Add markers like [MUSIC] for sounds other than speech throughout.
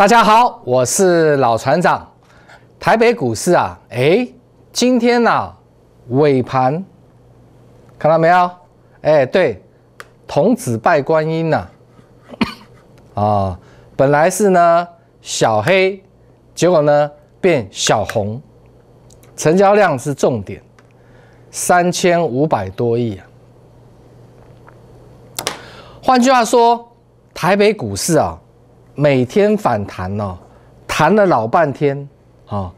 大家好，我是老船长。台北股市啊，哎，今天呢尾盘看到没有？哎，对，童子拜观音呐，[COUGHS] 啊，本来是呢小黑，结果呢变小红。成交量是重点，三千五百多亿啊。换句话说，台北股市啊。每天反弹哦，弹了老半天，啊，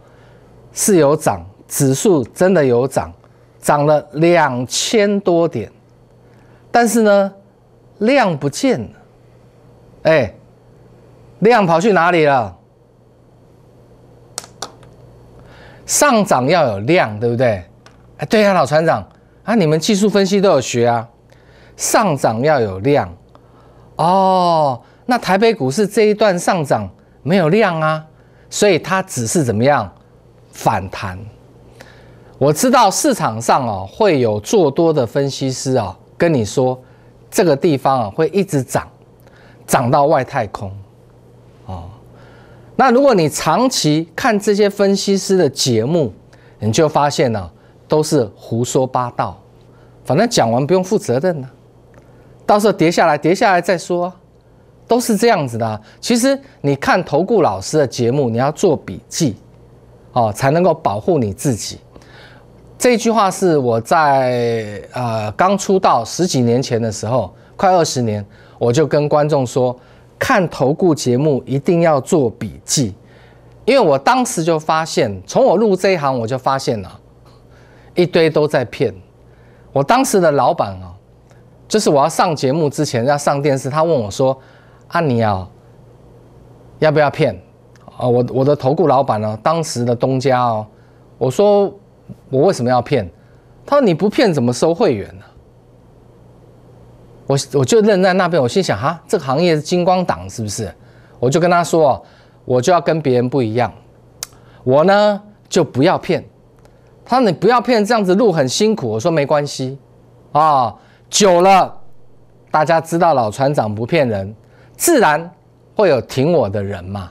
是有涨，指数真的有涨，涨了两千多点，但是呢，量不见了，哎，量跑去哪里了？上涨要有量，对不对？哎，对呀，老船长啊，你们技术分析都有学啊，上涨要有量，哦。那台北股市这一段上涨没有量啊，所以它只是怎么样反弹。我知道市场上啊会有做多的分析师啊跟你说，这个地方啊会一直涨，涨到外太空哦。那如果你长期看这些分析师的节目，你就发现呢都是胡说八道，反正讲完不用负责任呢，到时候跌下来跌下来再说。都是这样子的。其实你看投顾老师的节目，你要做笔记哦，才能够保护你自己。这句话是我在呃刚出道十几年前的时候，快二十年，我就跟观众说，看投顾节目一定要做笔记，因为我当时就发现，从我入这一行，我就发现了，一堆都在骗。我当时的老板哦，就是我要上节目之前要上电视，他问我说。啊，你啊，要不要骗？啊，我我的投顾老板呢，当时的东家哦，我说我为什么要骗？他说你不骗怎么收会员呢？我我就愣在那边，我心想哈，这个行业是金光党是不是？我就跟他说，我就要跟别人不一样，我呢就不要骗。他说你不要骗，这样子路很辛苦。我说没关系，啊，久了大家知道老船长不骗人。自然会有挺我的人嘛，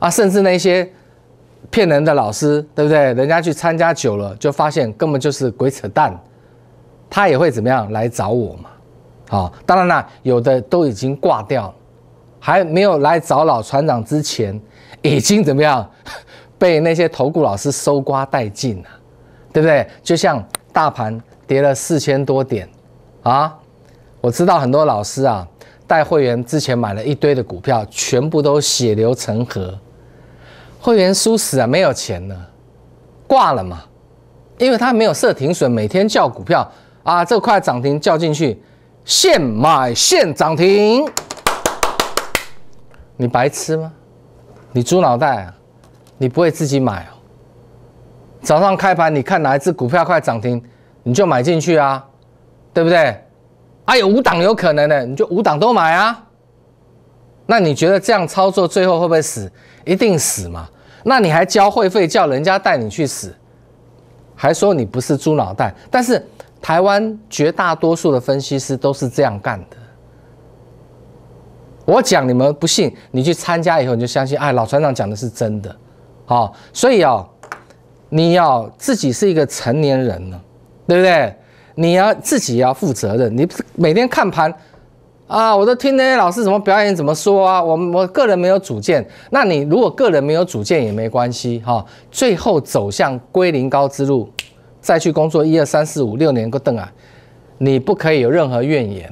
啊，甚至那些骗人的老师，对不对？人家去参加久了，就发现根本就是鬼扯淡，他也会怎么样来找我嘛？好，当然啦，有的都已经挂掉了，还没有来找老船长之前，已经怎么样 [LAUGHS] 被那些投顾老师收刮殆尽了，对不对？就像大盘跌了四千多点啊，我知道很多老师啊。带会员之前买了一堆的股票，全部都血流成河，会员输死啊，没有钱了，挂了嘛，因为他没有设停损，每天叫股票啊，这块涨停叫进去，现买现涨停，你白痴吗？你猪脑袋啊？你不会自己买哦？早上开盘你看哪一只股票快涨停，你就买进去啊，对不对？哎有五档有可能的，你就五档都买啊。那你觉得这样操作最后会不会死？一定死嘛？那你还交会费叫人家带你去死，还说你不是猪脑袋？但是台湾绝大多数的分析师都是这样干的。我讲你们不信，你去参加以后你就相信。哎，老船长讲的是真的，好，所以哦，你要自己是一个成年人了，对不对？你要自己要负责任，你每天看盘啊，我都听那些老师怎么表演、怎么说啊。我我个人没有主见，那你如果个人没有主见也没关系哈。最后走向归零高之路，再去工作一二三四五六年个邓啊，你不可以有任何怨言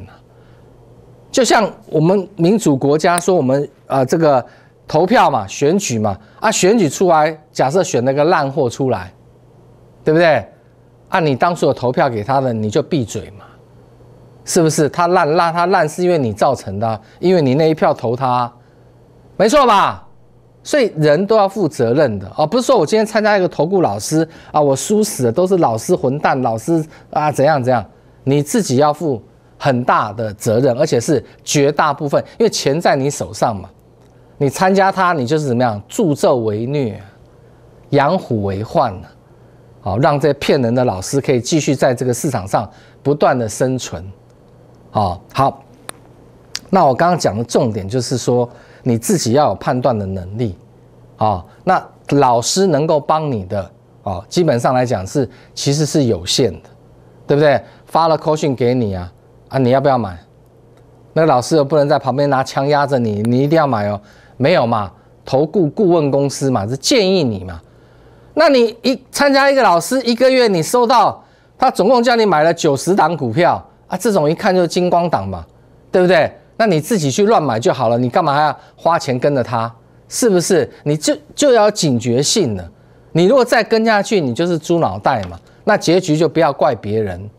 就像我们民主国家说，我们呃这个投票嘛、选举嘛，啊选举出来，假设选了个烂货出来，对不对？啊！你当初有投票给他的，你就闭嘴嘛，是不是？他烂烂，他烂是因为你造成的，因为你那一票投他，没错吧？所以人都要负责任的哦，不是说我今天参加一个投顾老师啊，我输死了，都是老师混蛋，老师啊，怎样怎样？你自己要负很大的责任，而且是绝大部分，因为钱在你手上嘛，你参加他，你就是怎么样助纣为虐、养虎为患了。好，让这骗人的老师可以继续在这个市场上不断的生存。哦，好，那我刚刚讲的重点就是说，你自己要有判断的能力。哦，那老师能够帮你的，哦，基本上来讲是其实是有限的，对不对？发了口讯给你啊，啊，你要不要买？那个老师又不能在旁边拿枪压着你，你一定要买哦？没有嘛，投顾顾问公司嘛，是建议你嘛。那你一参加一个老师，一个月你收到他总共叫你买了九十档股票啊，这种一看就是金光党嘛，对不对？那你自己去乱买就好了，你干嘛还要花钱跟着他？是不是？你就就要警觉性了。你如果再跟下去，你就是猪脑袋嘛。那结局就不要怪别人，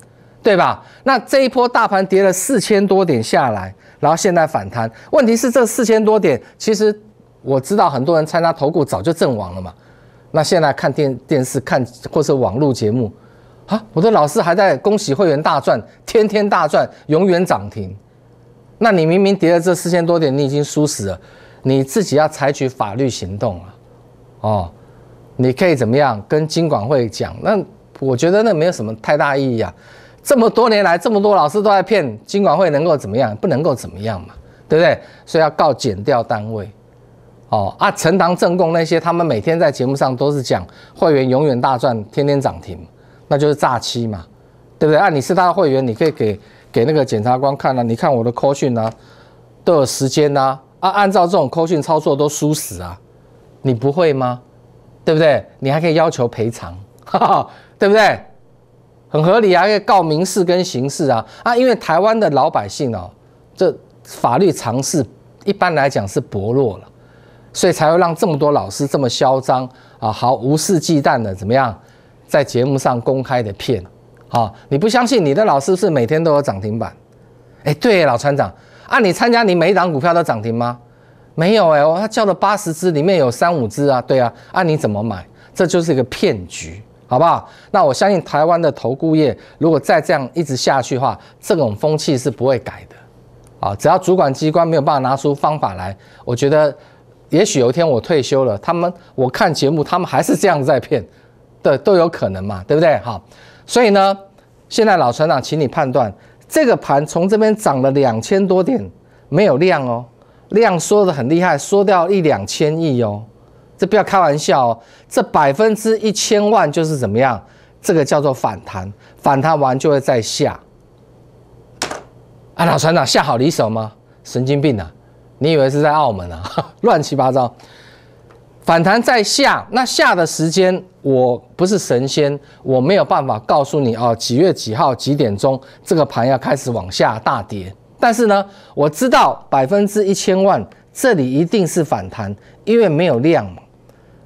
对吧？那这一波大盘跌了四千多点下来，然后现在反弹，问题是这四千多点，其实我知道很多人参加投顾早就阵亡了嘛。那现在看电电视看或者网络节目，啊，我的老师还在恭喜会员大赚，天天大赚，永远涨停。那你明明跌了这四千多点，你已经输死了，你自己要采取法律行动了。哦，你可以怎么样跟金管会讲？那我觉得那没有什么太大意义啊。这么多年来，这么多老师都在骗金管会，能够怎么样？不能够怎么样嘛，对不对？所以要告减掉单位。哦啊，陈堂正供那些，他们每天在节目上都是讲会员永远大赚，天天涨停，那就是诈欺嘛，对不对？啊，你是他的会员，你可以给给那个检察官看啊，你看我的课讯啊，都有时间呐，啊，按照这种课讯操作都输死啊，你不会吗？对不对？你还可以要求赔偿，哈哈，对不对？很合理啊，可以告民事跟刑事啊，啊，因为台湾的老百姓哦，这法律常识一般来讲是薄弱了。所以才会让这么多老师这么嚣张啊，毫无视忌惮的怎么样，在节目上公开的骗啊！你不相信你的老师是每天都有涨停板？哎，对，老船长啊，你参加你每一档股票都涨停吗？没有哎，我他叫了八十支，里面有三五支啊，对啊，那你怎么买？这就是一个骗局，好不好？那我相信台湾的投顾业如果再这样一直下去的话，这种风气是不会改的啊！只要主管机关没有办法拿出方法来，我觉得。也许有一天我退休了，他们我看节目，他们还是这样在骗，的都有可能嘛，对不对？好，所以呢，现在老船长，请你判断这个盘从这边涨了两千多点，没有量哦，量缩的很厉害，缩掉一两千亿哦，这不要开玩笑哦，这百分之一千万就是怎么样？这个叫做反弹，反弹完就会再下。啊，老船长下好离手吗？神经病啊！你以为是在澳门啊？[LAUGHS] 乱七八糟，反弹在下，那下的时间我不是神仙，我没有办法告诉你哦，几月几号几点钟这个盘要开始往下大跌。但是呢，我知道百分之一千万这里一定是反弹，因为没有量嘛。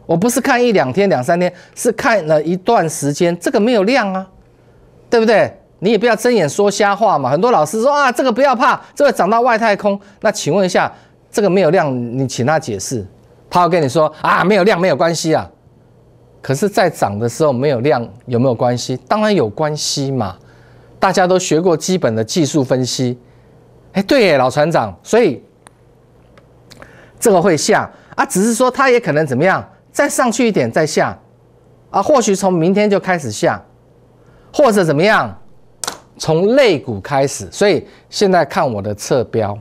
我不是看一两天、两三天，是看了一段时间，这个没有量啊，对不对？你也不要睁眼说瞎话嘛。很多老师说啊，这个不要怕，这个涨到外太空。那请问一下。这个没有量，你请他解释，他要跟你说啊，没有量没有关系啊。可是在涨的时候没有量有没有关系？当然有关系嘛，大家都学过基本的技术分析。哎，对，耶，老船长，所以这个会下啊，只是说它也可能怎么样，再上去一点再下啊，或许从明天就开始下，或者怎么样，从肋骨开始。所以现在看我的侧标。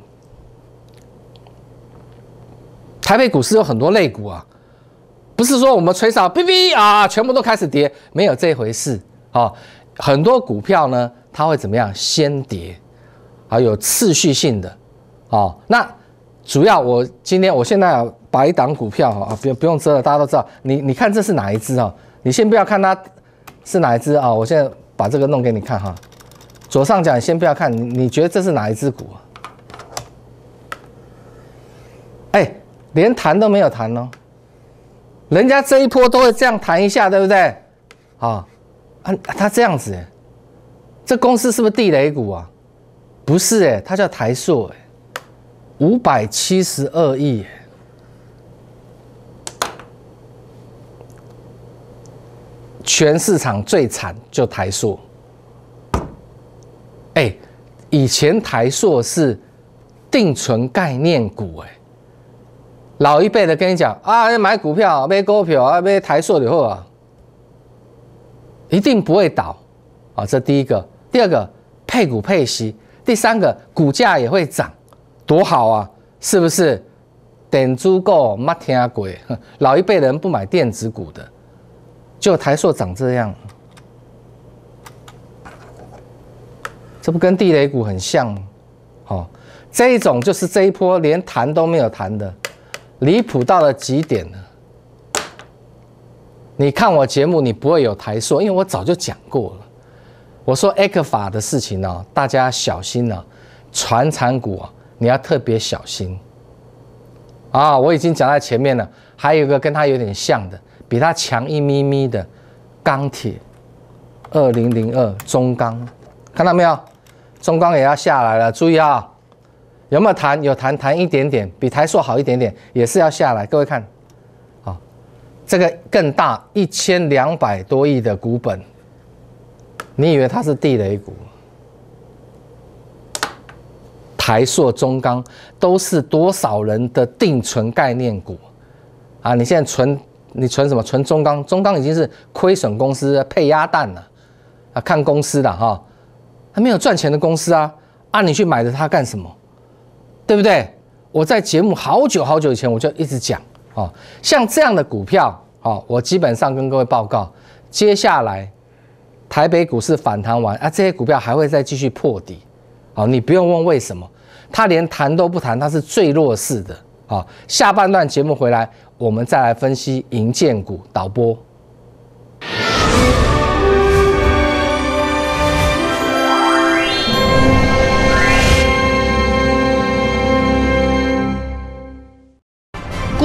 台北股市有很多类股啊，不是说我们吹上哔哔啊，全部都开始跌，没有这回事啊。很多股票呢，它会怎么样？先跌，啊，有次序性的啊。那主要我今天，我现在把一档股票啊，不不用遮了，大家都知道。你你看这是哪一只啊？你先不要看它是哪一只啊，我现在把这个弄给你看哈。左上角先不要看，你你觉得这是哪一只股？连谈都没有谈哦。人家这一波都会这样谈一下，对不对？啊，啊，他这样子，这公司是不是地雷股啊？不是哎，它叫台塑哎，五百七十二亿全市场最惨就台塑哎，以前台塑是定存概念股哎。老一辈的跟你讲啊，买股票、买股票啊，买台塑以后啊，一定不会倒啊。这第一个，第二个配股配息，第三个股价也会涨，多好啊！是不是？点足够没听过，[LAUGHS] 老一辈人不买电子股的，就台塑长这样，这不跟地雷股很像吗？哦，这一种就是这一波连谈都没有谈的。离谱到了极点呢！你看我节目，你不会有台缩，因为我早就讲过了。我说 A 克法的事情呢，大家小心了，船厂股啊，你要特别小心啊！我已经讲在前面了，还有一个跟它有点像的，比它强一咪咪的钢铁，二零零二中钢，看到没有？中钢也要下来了，注意啊！有没有谈？有谈谈一点点，比台塑好一点点，也是要下来。各位看，啊，这个更大一千两百多亿的股本，你以为它是地雷股？台塑、中钢都是多少人的定存概念股啊？你现在存你存什么？存中钢？中钢已经是亏损公司配鸭蛋了啊！看公司的哈，还没有赚钱的公司啊！啊，你去买的它干什么？对不对？我在节目好久好久以前我就一直讲啊，像这样的股票啊，我基本上跟各位报告，接下来台北股市反弹完啊，这些股票还会再继续破底，哦，你不用问为什么，它连弹都不弹，它是最弱势的啊。下半段节目回来，我们再来分析银建股导播。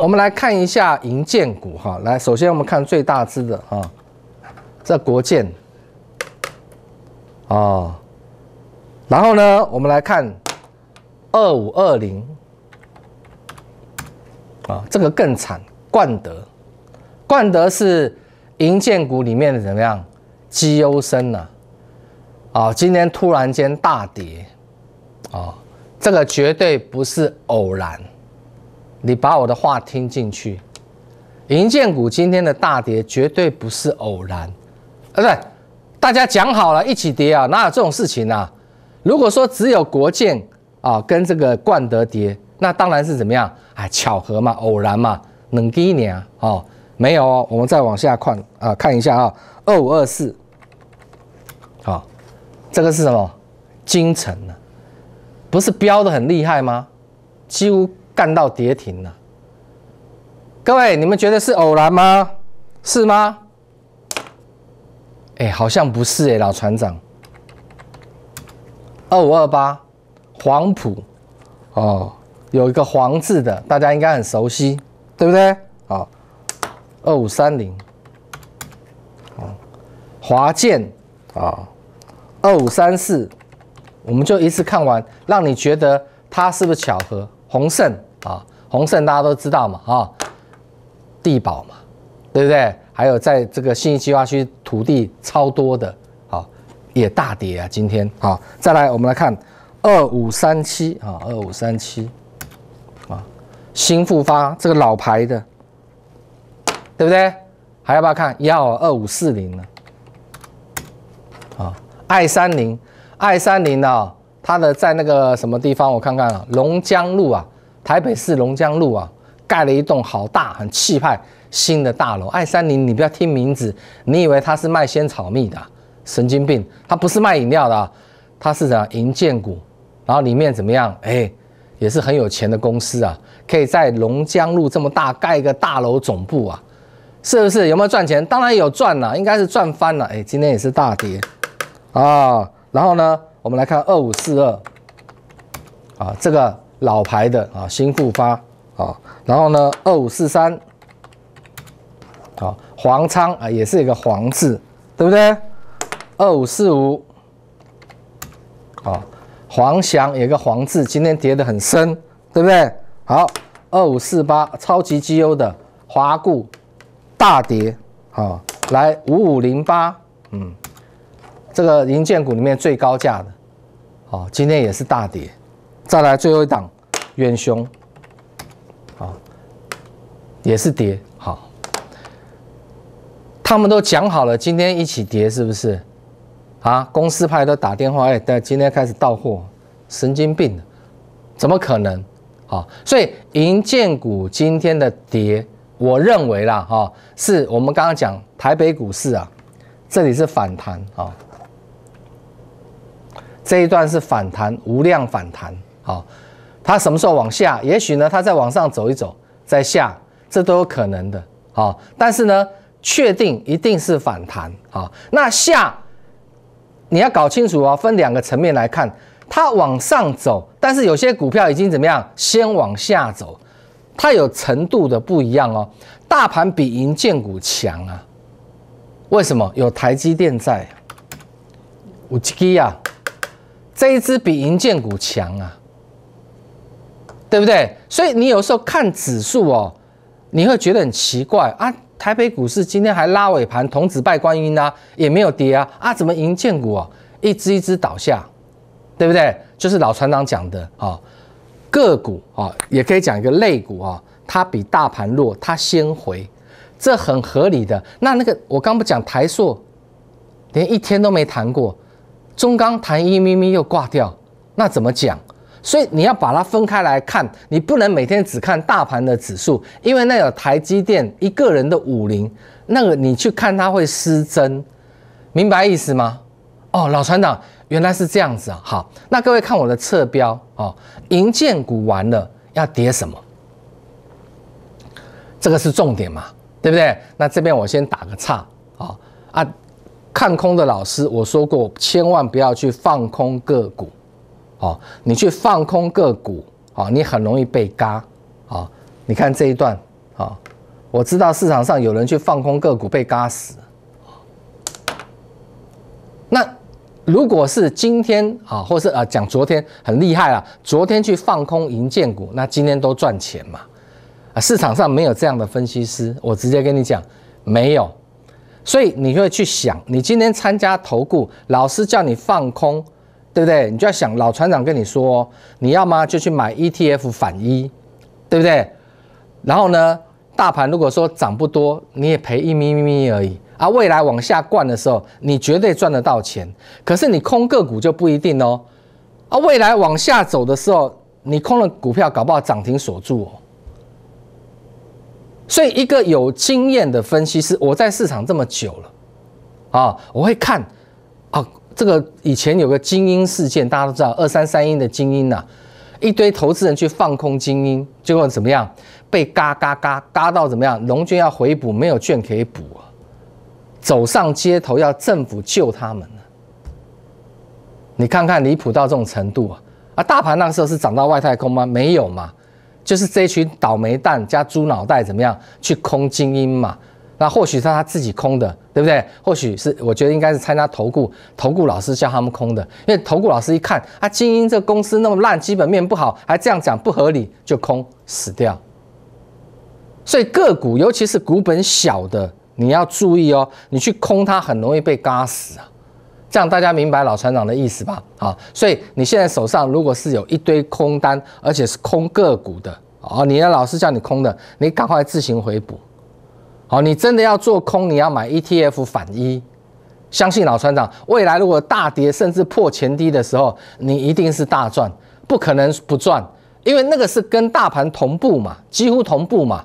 我们来看一下银建股哈，来，首先我们看最大支的啊，这国建啊，然后呢，我们来看二五二零啊，这个更惨，冠德，冠德是银建股里面的怎么样绩优生呢？啊，今天突然间大跌啊，这个绝对不是偶然。你把我的话听进去，银建股今天的大跌绝对不是偶然。啊，对，大家讲好了，一起跌啊，哪有这种事情啊？如果说只有国建啊跟这个冠德跌，那当然是怎么样？哎，巧合嘛，偶然嘛，冷鸡呢？哦，没有哦，我们再往下看啊，看一下啊，二五二四，啊，这个是什么？金城呢？不是飙的很厉害吗？几乎。干到跌停了，各位，你们觉得是偶然吗？是吗？哎，好像不是哎，老船长。二五二八，黄埔哦，有一个黄字的，大家应该很熟悉，对不对？哦，二五三零，哦，华建啊，二五三四，我们就一次看完，让你觉得它是不是巧合？红盛。啊，宏盛大家都知道嘛，啊，地保嘛，对不对？还有在这个新余计划区土地超多的，好，也大跌啊，今天好，再来我们来看二五三七啊，二五三七啊，新复发这个老牌的，对不对？还要不要看要二五四零呢？啊，爱三零，爱三零啊，它的在那个什么地方？我看看啊，龙江路啊。台北市龙江路啊，盖了一栋好大、很气派新的大楼。爱三林，你不要听名字，你以为它是卖仙草蜜的？神经病！它不是卖饮料的，它是讲银建股。然后里面怎么样？哎，也是很有钱的公司啊，可以在龙江路这么大盖个大楼总部啊，是不是？有没有赚钱？当然有赚了，应该是赚翻了。哎，今天也是大跌啊。然后呢，我们来看二五四二啊，这个。老牌的啊，新复发啊，然后呢，二五四三啊，黄昌啊，也是一个黄字，对不对？二五四五啊，黄祥有个黄字，今天跌得很深，对不对？好，二五四八，超级机油的华固大跌啊，来五五零八，嗯，这个银建股里面最高价的，啊，今天也是大跌。再来最后一档，冤凶，啊，也是跌，好，他们都讲好了，今天一起跌，是不是？啊，公司派都打电话，哎，但今天开始到货，神经病，怎么可能？好，所以银建股今天的跌，我认为啦，哈，是我们刚刚讲台北股市啊，这里是反弹啊，这一段是反弹，无量反弹。好，它什么时候往下？也许呢，它再往上走一走，再下，这都有可能的。好，但是呢，确定一定是反弹。好，那下你要搞清楚哦，分两个层面来看。它往上走，但是有些股票已经怎么样，先往下走，它有程度的不一样哦。大盘比银建股强啊，为什么？有台积电在，有积啊。这一支比银建股强啊。对不对？所以你有时候看指数哦，你会觉得很奇怪啊！台北股市今天还拉尾盘，童子拜观音呐，也没有跌啊啊！怎么银建股啊，一支一支倒下，对不对？就是老船长讲的啊，个股啊，也可以讲一个类股啊，它比大盘弱，它先回，这很合理的。那那个我刚不讲台塑，连一天都没谈过，中钢谈一咪咪又挂掉，那怎么讲？所以你要把它分开来看，你不能每天只看大盘的指数，因为那有台积电一个人的五零，那个你去看它会失真，明白意思吗？哦，老船长原来是这样子啊。好，那各位看我的侧标哦，银建股完了要跌什么？这个是重点嘛，对不对？那这边我先打个岔啊啊，看空的老师，我说过千万不要去放空个股。哦，你去放空个股，哦，你很容易被嘎，哦，你看这一段，哦，我知道市场上有人去放空个股被嘎死。那如果是今天，哦，或是啊讲昨天很厉害了，昨天去放空银建股，那今天都赚钱嘛？啊，市场上没有这样的分析师，我直接跟你讲，没有。所以你会去想，你今天参加投顾，老师叫你放空。对不对？你就要想，老船长跟你说，你要么就去买 ETF 反一，对不对？然后呢，大盘如果说涨不多，你也赔一咪咪咪而已啊。未来往下灌的时候，你绝对赚得到钱。可是你空个股就不一定哦。啊，未来往下走的时候，你空了股票，搞不好涨停锁住哦。所以，一个有经验的分析师，我在市场这么久了啊，我会看。这个以前有个精英事件，大家都知道，二三三一的精英呐，一堆投资人去放空精英，结果怎么样？被嘎嘎嘎嘎到怎么样？龙券要回补，没有券可以补啊，走上街头要政府救他们你看看离谱到这种程度啊！啊，大盘那个时候是涨到外太空吗？没有嘛，就是这群倒霉蛋加猪脑袋怎么样去空精英嘛。那或许是他自己空的，对不对？或许是我觉得应该是参加投顾，投顾老师叫他们空的，因为投顾老师一看，啊，精英这公司那么烂，基本面不好，还这样讲不合理，就空死掉。所以个股，尤其是股本小的，你要注意哦，你去空它很容易被嘎死啊。这样大家明白老船长的意思吧？啊，所以你现在手上如果是有一堆空单，而且是空个股的，哦，你的老师叫你空的，你赶快自行回补。好，你真的要做空，你要买 ETF 反一，相信老船长，未来如果大跌甚至破前低的时候，你一定是大赚，不可能不赚，因为那个是跟大盘同步嘛，几乎同步嘛，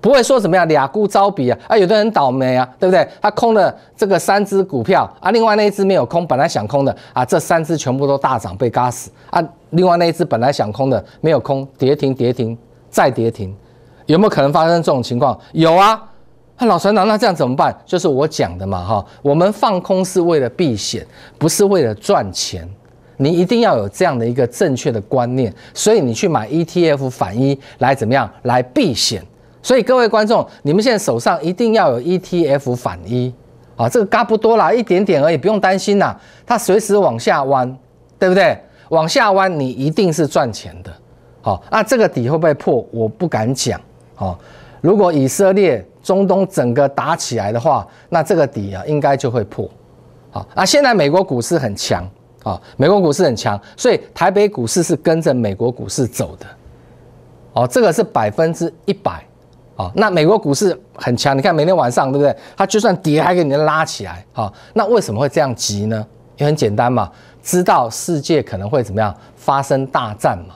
不会说怎么样俩股遭比啊，啊，有的人倒霉啊，对不对？他空了这个三只股票啊，另外那一只没有空，本来想空的啊，这三只全部都大涨被嘎死啊，另外那一只本来想空的没有空，跌停跌停再跌停，有没有可能发生这种情况？有啊。那老船长，那这样怎么办？就是我讲的嘛，哈，我们放空是为了避险，不是为了赚钱。你一定要有这样的一个正确的观念，所以你去买 ETF 反一来怎么样？来避险。所以各位观众，你们现在手上一定要有 ETF 反一啊，这个嘎不多啦，一点点而已，不用担心啦，它随时往下弯，对不对？往下弯，你一定是赚钱的。好，那这个底会不会破？我不敢讲。好，如果以色列。中东整个打起来的话，那这个底啊应该就会破，好那现在美国股市很强啊，美国股市很强，所以台北股市是跟着美国股市走的，哦，这个是百分之一百啊。那美国股市很强，你看每天晚上对不对？它就算跌还给你拉起来啊。那为什么会这样急呢？也很简单嘛，知道世界可能会怎么样发生大战嘛，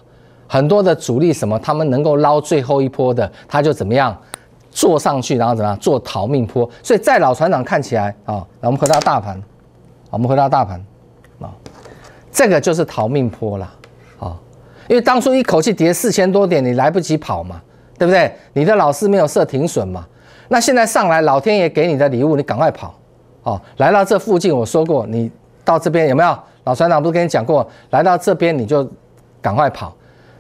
很多的主力什么，他们能够捞最后一波的，他就怎么样。坐上去，然后怎样？坐逃命坡。所以在老船长看起来啊，我们回到大盘，我们回到大盘啊，这个就是逃命坡啦。啊。因为当初一口气跌四千多点，你来不及跑嘛，对不对？你的老师没有设停损嘛？那现在上来，老天爷给你的礼物，你赶快跑啊！来到这附近，我说过，你到这边有没有？老船长不是跟你讲过，来到这边你就赶快跑，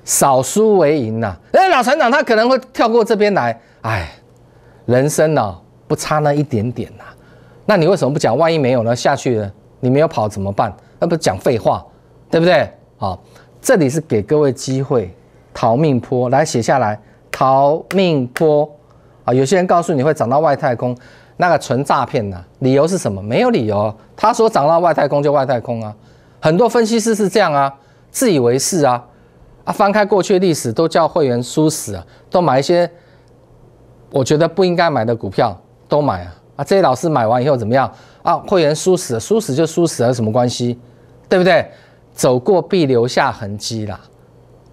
少输为赢呐。哎，老船长他可能会跳过这边来，哎。人生呢不差那一点点呐，那你为什么不讲？万一没有呢？下去了你没有跑怎么办？那不讲废话，对不对？好，这里是给各位机会，逃命坡来写下来，逃命坡啊！有些人告诉你会涨到外太空，那个纯诈骗呐！理由是什么？没有理由，他说涨到外太空就外太空啊！很多分析师是这样啊，自以为是啊啊！翻开过去历史都叫会员输死啊，都买一些。我觉得不应该买的股票都买啊！啊，这些老师买完以后怎么样啊？会员输死，输死就输死了，什么关系？对不对？走过必留下痕迹啦，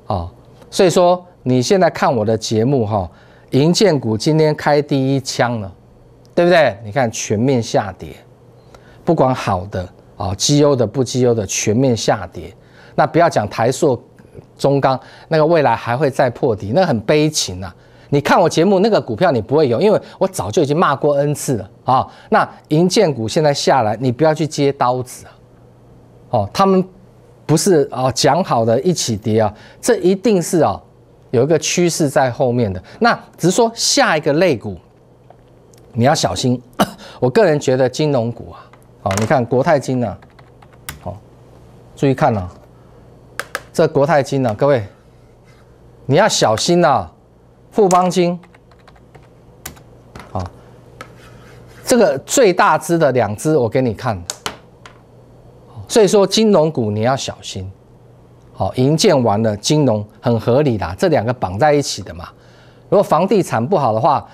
啊！所以说你现在看我的节目哈，银建股今天开第一枪了，对不对？你看全面下跌，不管好的啊，绩优的不绩优的全面下跌。那不要讲台塑、中钢，那个未来还会再破底，那很悲情啊。你看我节目那个股票你不会有，因为我早就已经骂过 n 次了啊。那银建股现在下来，你不要去接刀子啊。哦，他们不是啊，讲好的一起跌啊，这一定是啊有一个趋势在后面的。那只是说下一个类股你要小心。[COUGHS] 我个人觉得金融股啊，哦，你看国泰金呢，哦，注意看呐，这国泰金呢，各位你要小心呐。富邦金，好，这个最大只的两只我给你看。所以说金融股你要小心，好，已建完了，金融很合理的，这两个绑在一起的嘛。如果房地产不好的话，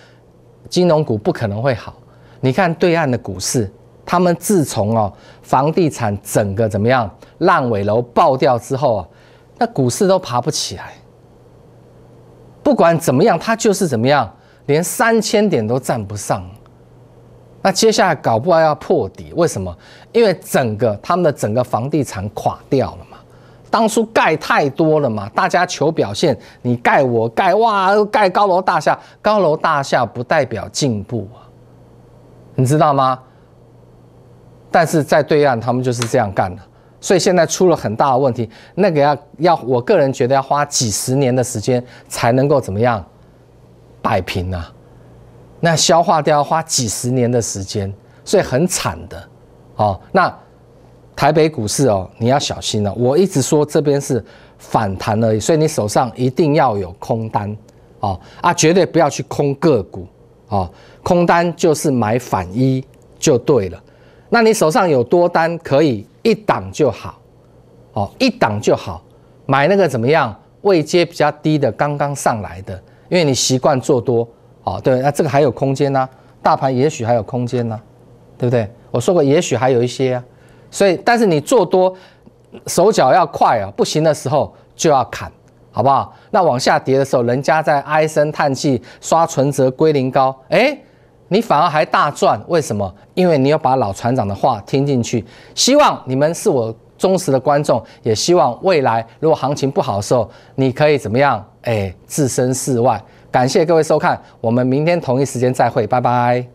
金融股不可能会好。你看对岸的股市，他们自从哦房地产整个怎么样烂尾楼爆掉之后，那股市都爬不起来。不管怎么样，它就是怎么样，连三千点都站不上。那接下来搞不好要破底，为什么？因为整个他们的整个房地产垮掉了嘛，当初盖太多了嘛，大家求表现，你盖我盖，哇，盖高楼大厦，高楼大厦不代表进步啊，你知道吗？但是在对岸，他们就是这样干的。所以现在出了很大的问题，那个要要，我个人觉得要花几十年的时间才能够怎么样摆平啊？那消化掉要花几十年的时间，所以很惨的哦。那台北股市哦，你要小心了。我一直说这边是反弹而已，所以你手上一定要有空单哦啊，绝对不要去空个股哦，空单就是买反一就对了。那你手上有多单，可以一档就好，哦，一档就好，买那个怎么样？位阶比较低的，刚刚上来的，因为你习惯做多，哦，对，那这个还有空间呐，大盘也许还有空间呐，对不对？我说过，也许还有一些啊，所以，但是你做多，手脚要快啊，不行的时候就要砍，好不好？那往下跌的时候，人家在唉声叹气，刷存折归零高，哎。你反而还大赚，为什么？因为你有把老船长的话听进去。希望你们是我忠实的观众，也希望未来如果行情不好的时候，你可以怎么样？哎，置身事外。感谢各位收看，我们明天同一时间再会，拜拜。